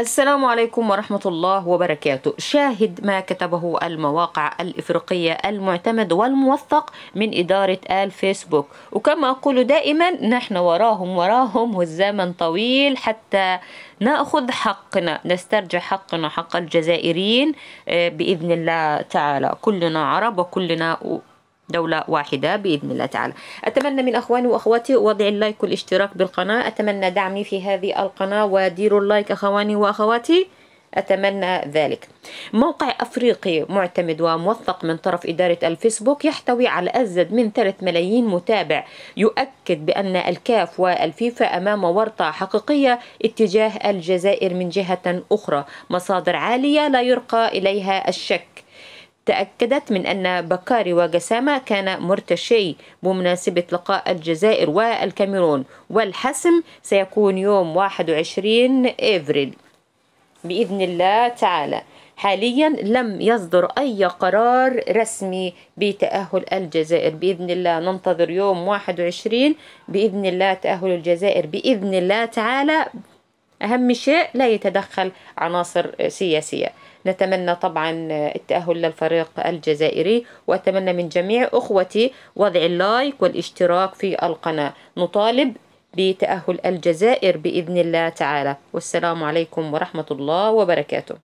السلام عليكم ورحمة الله وبركاته شاهد ما كتبه المواقع الإفريقية المعتمد والموثق من إدارة الفيسبوك وكما أقول دائما نحن وراهم وراهم والزمن طويل حتى ناخذ حقنا نسترجع حقنا حق الجزائريين آه، بإذن الله تعالى كلنا عرب وكلنا دولة واحدة بإذن الله تعالى أتمنى من أخواني وأخواتي وضع اللايك والاشتراك بالقناة أتمنى دعمي في هذه القناة وديروا اللايك أخواني وأخواتي أتمنى ذلك موقع أفريقي معتمد وموثق من طرف إدارة الفيسبوك يحتوي على أزيد من 3 ملايين متابع يؤكد بأن الكاف والفيفا أمام ورطة حقيقية اتجاه الجزائر من جهة أخرى مصادر عالية لا يرقى إليها الشك تأكدت من أن بكاري وجسامة كان مرتشي بمناسبة لقاء الجزائر والكاميرون والحسم سيكون يوم 21 إفريل بإذن الله تعالى حاليا لم يصدر أي قرار رسمي بتأهل الجزائر بإذن الله ننتظر يوم 21 بإذن الله تأهل الجزائر بإذن الله تعالى أهم شيء لا يتدخل عناصر سياسية نتمنى طبعا التأهل للفريق الجزائري وأتمنى من جميع أخوتي وضع اللايك والاشتراك في القناة نطالب بتأهل الجزائر بإذن الله تعالى والسلام عليكم ورحمة الله وبركاته